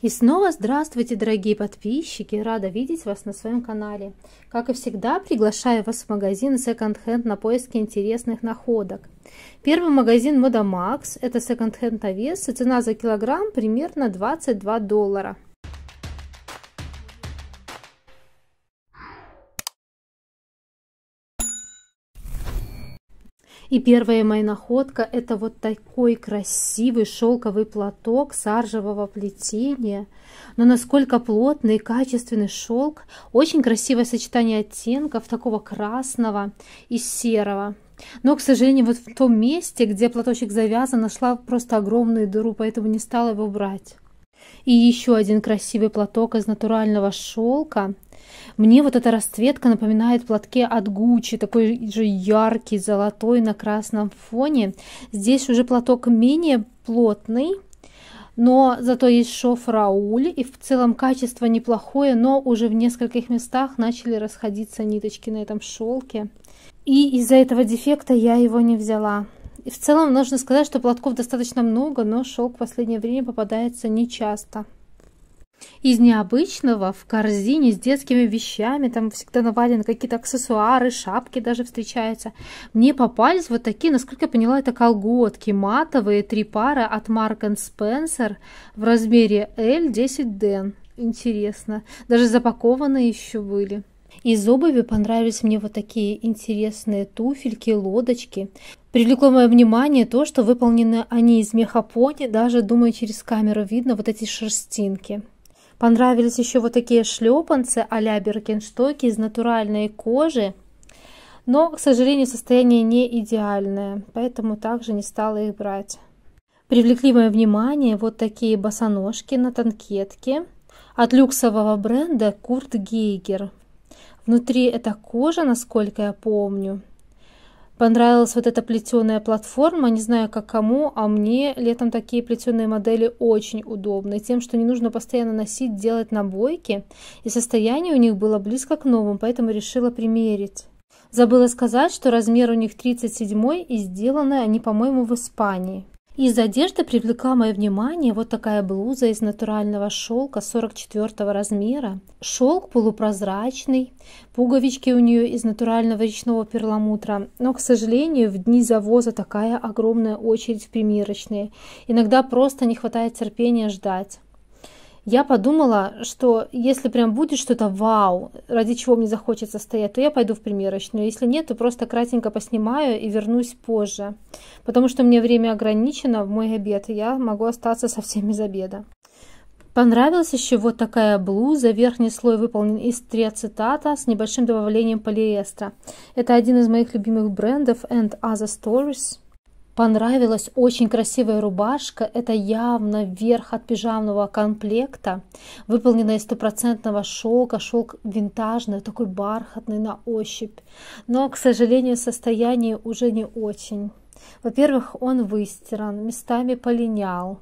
И снова здравствуйте, дорогие подписчики! Рада видеть вас на своем канале. Как и всегда, приглашаю вас в магазин Second Hand на поиски интересных находок. Первый магазин Moda Max – это секонд-хенд на и цена за килограмм примерно 22 доллара – И первая моя находка – это вот такой красивый шелковый платок саржевого плетения. Но насколько плотный и качественный шелк, очень красивое сочетание оттенков такого красного и серого. Но, к сожалению, вот в том месте, где платочек завязан, нашла просто огромную дыру, поэтому не стала его брать и еще один красивый платок из натурального шелка. Мне вот эта расцветка напоминает платке от Гуччи, такой же яркий, золотой на красном фоне. Здесь уже платок менее плотный, но зато есть шов Рауль, и в целом качество неплохое, но уже в нескольких местах начали расходиться ниточки на этом шелке. И из-за этого дефекта я его не взяла. И в целом нужно сказать, что платков достаточно много, но шелк в последнее время попадается нечасто. Из необычного в корзине с детскими вещами, там всегда навалены какие-то аксессуары, шапки даже встречаются. Мне попались вот такие, насколько я поняла, это колготки матовые, три пары от Mark Spencer в размере L10 den. Интересно, даже запакованные еще были. Из обуви понравились мне вот такие интересные туфельки, лодочки. Привлекло мое внимание то, что выполнены они из меха пони, даже, думаю, через камеру видно вот эти шерстинки. Понравились еще вот такие шлепанцы а-ля Беркенштоки из натуральной кожи, но, к сожалению, состояние не идеальное, поэтому также не стала их брать. Привлекли мое внимание вот такие босоножки на танкетке от люксового бренда Курт Гейгер. Внутри это кожа, насколько я помню, понравилась вот эта плетеная платформа, не знаю как кому, а мне летом такие плетеные модели очень удобны, тем, что не нужно постоянно носить, делать набойки, и состояние у них было близко к новым, поэтому решила примерить. Забыла сказать, что размер у них 37 и сделаны они, по-моему, в Испании. Из одежды привлекла мое внимание вот такая блуза из натурального шелка 44 размера. Шелк полупрозрачный, пуговички у нее из натурального речного перламутра. Но, к сожалению, в дни завоза такая огромная очередь в примерочные. Иногда просто не хватает терпения ждать я подумала, что если прям будет что-то вау, ради чего мне захочется стоять, то я пойду в примерочную. Если нет, то просто кратенько поснимаю и вернусь позже. Потому что мне время ограничено в мой обед, и я могу остаться совсем без обеда. Понравилась еще вот такая блуза. Верхний слой выполнен из триацетата с небольшим добавлением полиэстера. Это один из моих любимых брендов and other stories. Понравилась очень красивая рубашка. Это явно верх от пижамного комплекта, выполненная из стопроцентного шелка. Шелк винтажный, такой бархатный на ощупь. Но, к сожалению, состояние уже не очень. Во-первых, он выстиран, местами полинял.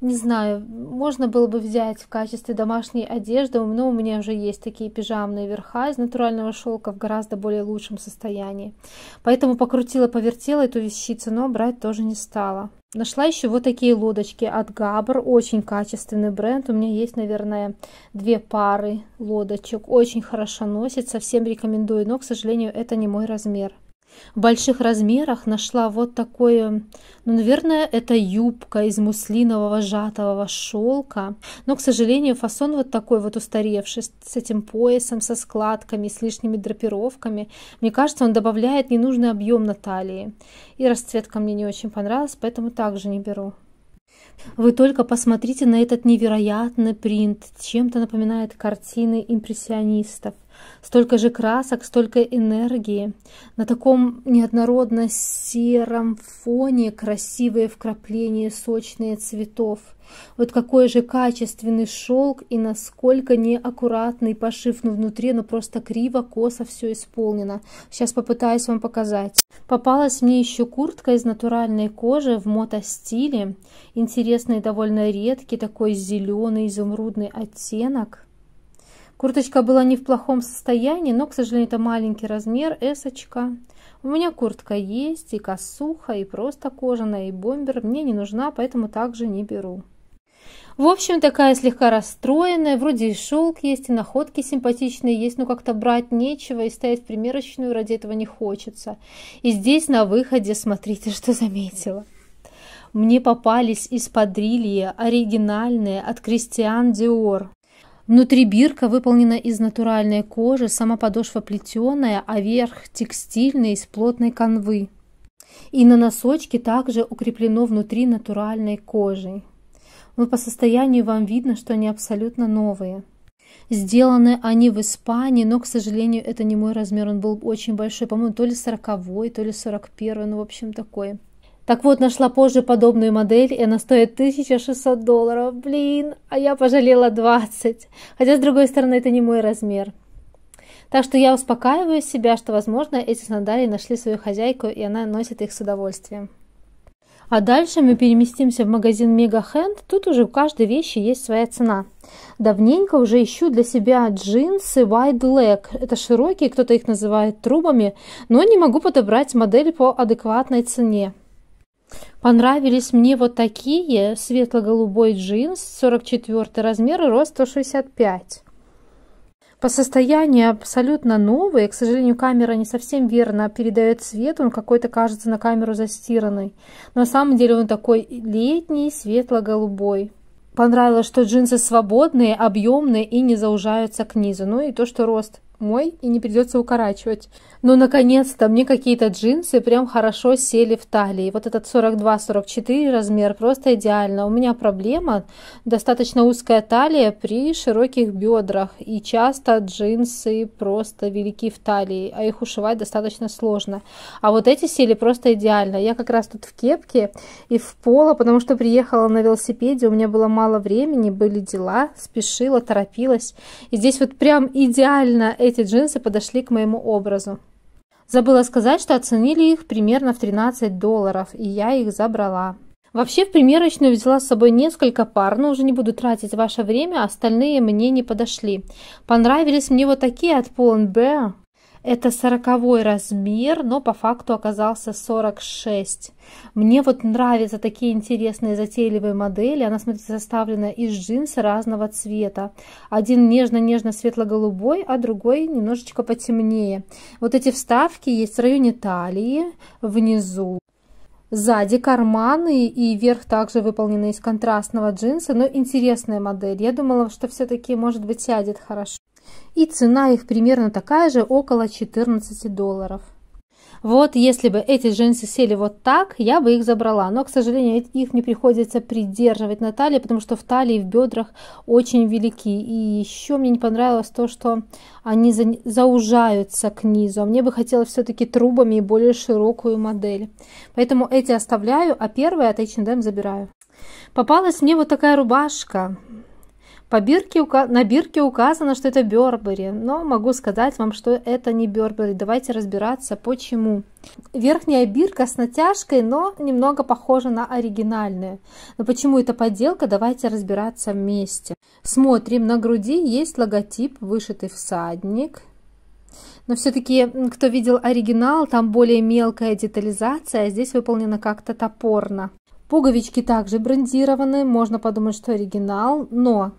Не знаю, можно было бы взять в качестве домашней одежды, но у меня уже есть такие пижамные верха из натурального шелка в гораздо более лучшем состоянии. Поэтому покрутила-повертела эту вещицу, но брать тоже не стала. Нашла еще вот такие лодочки от Габр, очень качественный бренд. У меня есть, наверное, две пары лодочек. Очень хорошо носит, совсем рекомендую, но, к сожалению, это не мой размер. В больших размерах нашла вот такое, ну, наверное, это юбка из муслинового жатового шелка. Но, к сожалению, фасон вот такой вот устаревший, с этим поясом, со складками, с лишними драпировками. Мне кажется, он добавляет ненужный объем на талии. И расцветка мне не очень понравилась, поэтому также не беру. Вы только посмотрите на этот невероятный принт, чем-то напоминает картины импрессионистов. Столько же красок, столько энергии. На таком неоднородно сером фоне красивые вкрапления сочные цветов. Вот какой же качественный шелк и насколько неаккуратный пошив, но внутри, но просто криво, косо все исполнено. Сейчас попытаюсь вам показать. Попалась мне еще куртка из натуральной кожи в мотостиле. Интересный, довольно редкий, такой зеленый, изумрудный оттенок. Курточка была не в плохом состоянии, но, к сожалению, это маленький размер, эсочка. У меня куртка есть, и косуха, и просто кожаная, и бомбер. Мне не нужна, поэтому также не беру. В общем, такая слегка расстроенная, вроде и шелк есть, и находки симпатичные есть, но как-то брать нечего, и ставить примерочную ради этого не хочется. И здесь на выходе, смотрите, что заметила. Мне попались из подрилья оригинальные от Кристиан Диор. Внутри бирка выполнена из натуральной кожи, сама подошва плетеная, а верх текстильный из плотной канвы. И на носочке также укреплено внутри натуральной кожей. Но ну, по состоянию вам видно, что они абсолютно новые. Сделаны они в Испании, но, к сожалению, это не мой размер, он был очень большой, по-моему, то ли 40 то ли 41 ну, в общем, такой. Так вот, нашла позже подобную модель, и она стоит 1600 долларов. Блин, а я пожалела 20. Хотя, с другой стороны, это не мой размер. Так что я успокаиваю себя, что, возможно, эти сандали нашли свою хозяйку, и она носит их с удовольствием. А дальше мы переместимся в магазин Мега Хенд. Тут уже у каждой вещи есть своя цена. Давненько уже ищу для себя джинсы wide leg. Это широкие, кто-то их называет трубами, но не могу подобрать модель по адекватной цене. Понравились мне вот такие, светло-голубой джинс, 44 размер и рост 165. По состоянию абсолютно новые, к сожалению, камера не совсем верно передает цвет, он какой-то кажется на камеру застиранный. Но на самом деле он такой летний, светло-голубой. Понравилось, что джинсы свободные, объемные и не заужаются к низу. Ну и то, что рост мой и не придется укорачивать. Но ну, наконец-то мне какие-то джинсы прям хорошо сели в талии. Вот этот 42-44 размер просто идеально. У меня проблема, достаточно узкая талия при широких бедрах. И часто джинсы просто велики в талии, а их ушивать достаточно сложно. А вот эти сели просто идеально. Я как раз тут в кепке и в поло, потому что приехала на велосипеде, у меня было мало времени, были дела, спешила, торопилась. И здесь вот прям идеально эти джинсы подошли к моему образу. Забыла сказать, что оценили их примерно в 13 долларов, и я их забрала. Вообще, в примерочную взяла с собой несколько пар, но уже не буду тратить ваше время, остальные мне не подошли. Понравились мне вот такие от Pull Bear. Это сороковой размер, но по факту оказался 46. Мне вот нравятся такие интересные затейливые модели. Она, смотрите, составлена из джинс разного цвета. Один нежно-нежно светло-голубой, а другой немножечко потемнее. Вот эти вставки есть в районе талии, внизу. Сзади карманы и верх также выполнены из контрастного джинса, но интересная модель. Я думала, что все-таки, может быть, сядет хорошо. И цена их примерно такая же, около 14 долларов. Вот если бы эти джинсы сели вот так, я бы их забрала. Но, к сожалению, их мне приходится придерживать на талии, потому что в талии и в бедрах очень велики. И еще мне не понравилось то, что они за... заужаются к низу. А мне бы хотелось все-таки трубами и более широкую модель. Поэтому эти оставляю, а первые от H&M забираю. Попалась мне вот такая рубашка. По бирке, на бирке указано, что это Бербери, но могу сказать вам, что это не Бербери. Давайте разбираться, почему. Верхняя бирка с натяжкой, но немного похожа на оригинальную. Но почему это подделка, давайте разбираться вместе. Смотрим, на груди есть логотип, вышитый всадник. Но все-таки, кто видел оригинал, там более мелкая детализация, а здесь выполнено как-то топорно. Пуговички также брендированы, можно подумать, что оригинал, но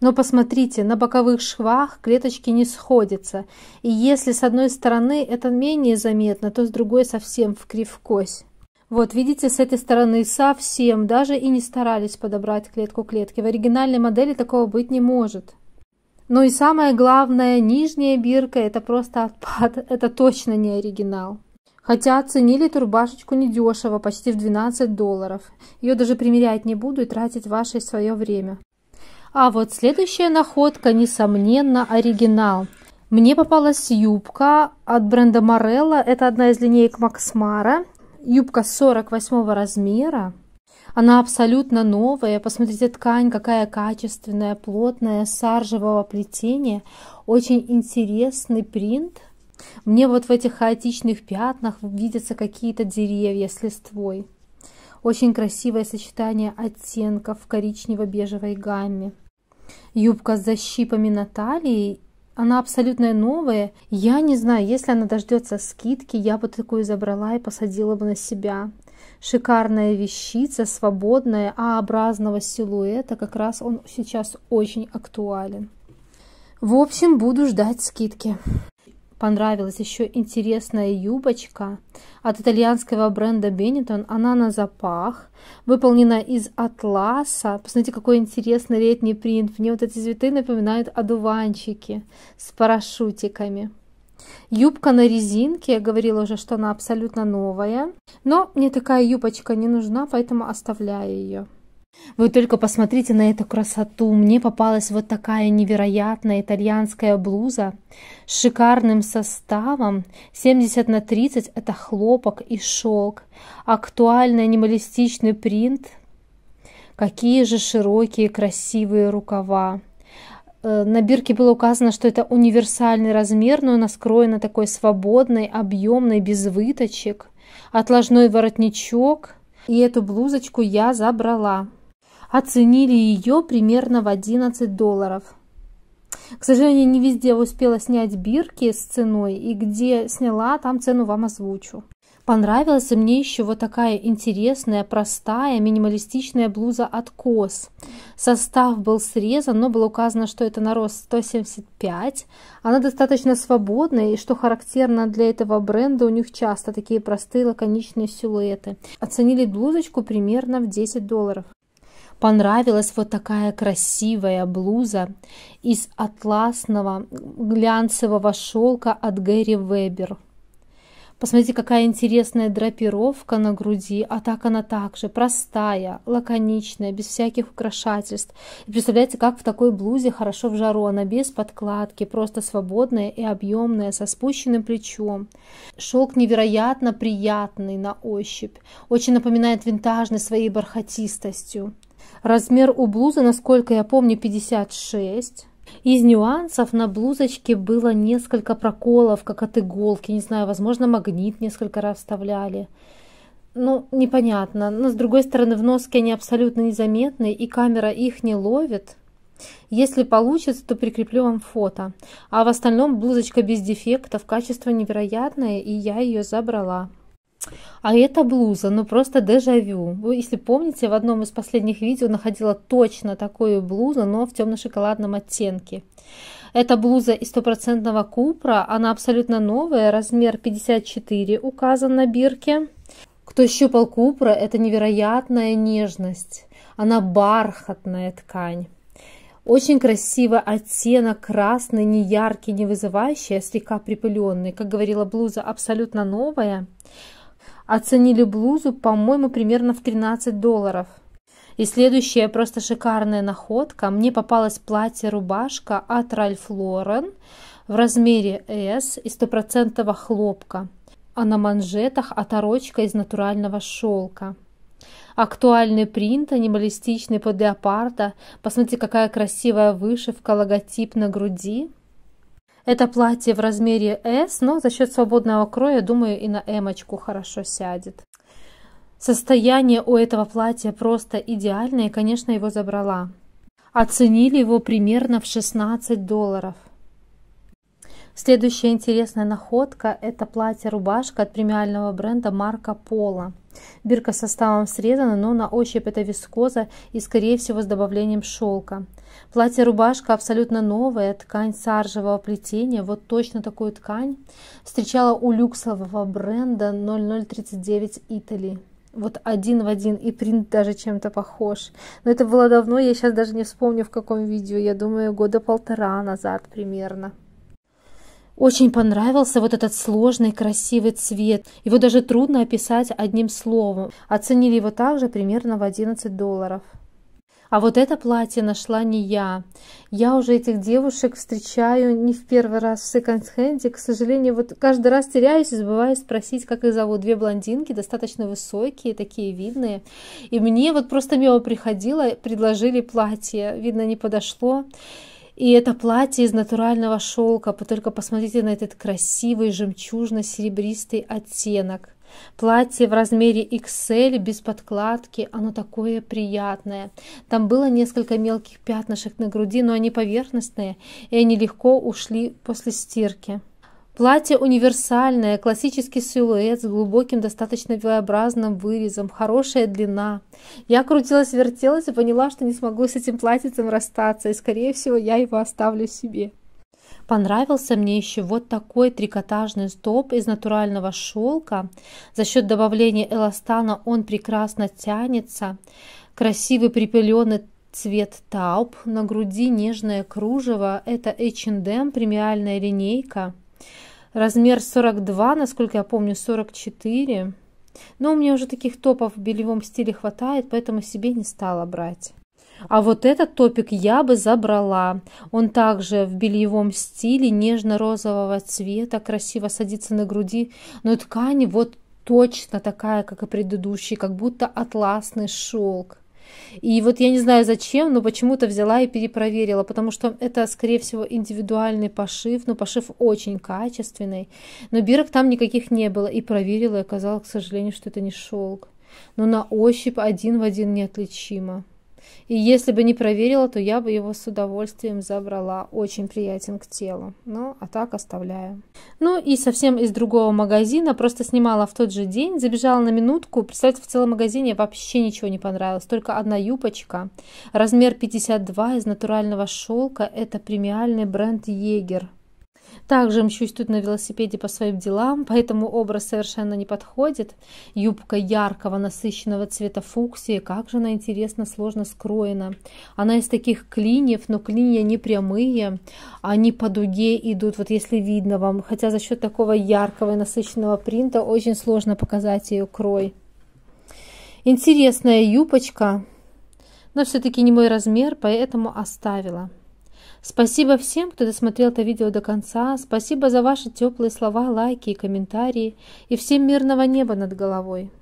но посмотрите, на боковых швах клеточки не сходятся, и если с одной стороны это менее заметно, то с другой совсем в кривкось. Вот, видите, с этой стороны совсем, даже и не старались подобрать клетку клетки. В оригинальной модели такого быть не может. Ну и самое главное, нижняя бирка – это просто отпад, это точно не оригинал. Хотя оценили турбашечку рубашечку недешево, почти в 12 долларов. Ее даже примерять не буду и тратить ваше и свое время. А вот следующая находка, несомненно, оригинал. Мне попалась юбка от бренда Morello. Это одна из линеек Максмара. Юбка 48 размера. Она абсолютно новая. Посмотрите, ткань какая качественная, плотная, саржевого плетения. Очень интересный принт. Мне вот в этих хаотичных пятнах видятся какие-то деревья с листвой. Очень красивое сочетание оттенков в коричнево-бежевой гамме. Юбка с защипами на талии она абсолютно новая. Я не знаю, если она дождется скидки, я бы такую забрала и посадила бы на себя. Шикарная вещица, свободная, А-образного силуэта, как раз он сейчас очень актуален. В общем, буду ждать скидки. Понравилась еще интересная юбочка от итальянского бренда Benetton. Она на запах, выполнена из атласа. Посмотрите, какой интересный летний принт. Мне вот эти цветы напоминают одуванчики с парашютиками. Юбка на резинке, я говорила уже, что она абсолютно новая. Но мне такая юбочка не нужна, поэтому оставляю ее. Вы только посмотрите на эту красоту. Мне попалась вот такая невероятная итальянская блуза с шикарным составом. 70 на 30 это хлопок и шелк. Актуальный анималистичный принт. Какие же широкие красивые рукава. Э, на бирке было указано, что это универсальный размер, но она скроена такой свободной, объемной, без выточек. Отложной воротничок. И эту блузочку я забрала оценили ее примерно в 11 долларов. К сожалению, не везде успела снять бирки с ценой, и где сняла, там цену вам озвучу. Понравилась мне еще вот такая интересная, простая, минималистичная блуза от Кос. Состав был срезан, но было указано, что это на рост 175. Она достаточно свободная, и что характерно для этого бренда, у них часто такие простые лаконичные силуэты. Оценили блузочку примерно в 10 долларов понравилась вот такая красивая блуза из атласного глянцевого шелка от Гэри Вебер. Посмотрите, какая интересная драпировка на груди, а так она также простая, лаконичная, без всяких украшательств. И представляете, как в такой блузе хорошо в жару, она без подкладки, просто свободная и объемная, со спущенным плечом. Шелк невероятно приятный на ощупь, очень напоминает винтажный своей бархатистостью. Размер у блузы, насколько я помню, 56. Из нюансов на блузочке было несколько проколов, как от иголки, не знаю, возможно, магнит несколько раз вставляли. Ну, непонятно. Но, с другой стороны, в носке они абсолютно незаметны, и камера их не ловит. Если получится, то прикреплю вам фото. А в остальном блузочка без дефектов, качество невероятное, и я ее забрала. А это блуза, ну просто дежавю. Вы, если помните, в одном из последних видео находила точно такую блузу, но в темно-шоколадном оттенке. Это блуза из стопроцентного купра, она абсолютно новая, размер 54 указан на бирке. Кто щупал купра, это невероятная нежность. Она бархатная ткань. Очень красиво оттенок красный, не яркий, не вызывающий, а слегка припыленный. Как говорила, блуза абсолютно новая. Оценили блузу, по-моему, примерно в 13 долларов. И следующая просто шикарная находка. Мне попалась платье-рубашка от Ральф Лорен в размере S из стопроцентного хлопка, а на манжетах оторочка из натурального шелка. Актуальный принт, анималистичный под леопарда. Посмотрите, какая красивая вышивка, логотип на груди. Это платье в размере S, но за счет свободного кроя, думаю, и на эмочку хорошо сядет. Состояние у этого платья просто идеальное, и, конечно, его забрала. Оценили его примерно в 16 долларов. Следующая интересная находка – это платье-рубашка от премиального бренда Марка Поло. Бирка с составом срезана, но на ощупь это вискоза и, скорее всего, с добавлением шелка. Платье-рубашка абсолютно новая, ткань саржевого плетения. Вот точно такую ткань встречала у люксового бренда 0039 Italy вот один в один, и принт даже чем-то похож. Но это было давно, я сейчас даже не вспомню, в каком видео, я думаю, года полтора назад примерно. Очень понравился вот этот сложный красивый цвет. Его даже трудно описать одним словом. Оценили его также примерно в 11 долларов. А вот это платье нашла не я. Я уже этих девушек встречаю не в первый раз в секонд-хенде. К сожалению, вот каждый раз теряюсь и забываю спросить, как их зовут. Две блондинки, достаточно высокие, такие видные. И мне вот просто мимо приходило, предложили платье. Видно, не подошло. И это платье из натурального шелка, только посмотрите на этот красивый жемчужно-серебристый оттенок. Платье в размере XL без подкладки, оно такое приятное. Там было несколько мелких пятнышек на груди, но они поверхностные, и они легко ушли после стирки. Платье универсальное, классический силуэт с глубоким, достаточно V-образным вырезом, хорошая длина. Я крутилась, вертелась и поняла, что не смогу с этим платьицем расстаться, и, скорее всего, я его оставлю себе. Понравился мне еще вот такой трикотажный стоп из натурального шелка. За счет добавления эластана он прекрасно тянется. Красивый припыленный цвет тауп, на груди нежное кружево. Это H&M, премиальная линейка. Размер 42, насколько я помню, 44. Но у меня уже таких топов в бельевом стиле хватает, поэтому себе не стала брать. А вот этот топик я бы забрала. Он также в бельевом стиле, нежно-розового цвета, красиво садится на груди, но ткань вот точно такая, как и предыдущий, как будто атласный шелк. И вот я не знаю зачем, но почему-то взяла и перепроверила, потому что это, скорее всего, индивидуальный пошив, но ну, пошив очень качественный. Но бирок там никаких не было. И проверила, и оказалось, к сожалению, что это не шелк. Но на ощупь один в один неотличимо. И если бы не проверила, то я бы его с удовольствием забрала. Очень приятен к телу. Ну, а так оставляю. Ну и совсем из другого магазина. Просто снимала в тот же день. Забежала на минутку. Представьте, в целом магазине вообще ничего не понравилось. Только одна юбочка. Размер 52 из натурального шелка. Это премиальный бренд Егер. Также мчусь тут на велосипеде по своим делам, поэтому образ совершенно не подходит. Юбка яркого насыщенного цвета фуксии, как же она интересно сложно скроена. Она из таких клиньев, но клинья не прямые, они по дуге идут, вот если видно вам. Хотя за счет такого яркого и насыщенного принта очень сложно показать ее крой. Интересная юбочка, но все-таки не мой размер, поэтому оставила. Спасибо всем, кто досмотрел это видео до конца. Спасибо за ваши теплые слова, лайки и комментарии. И всем мирного неба над головой.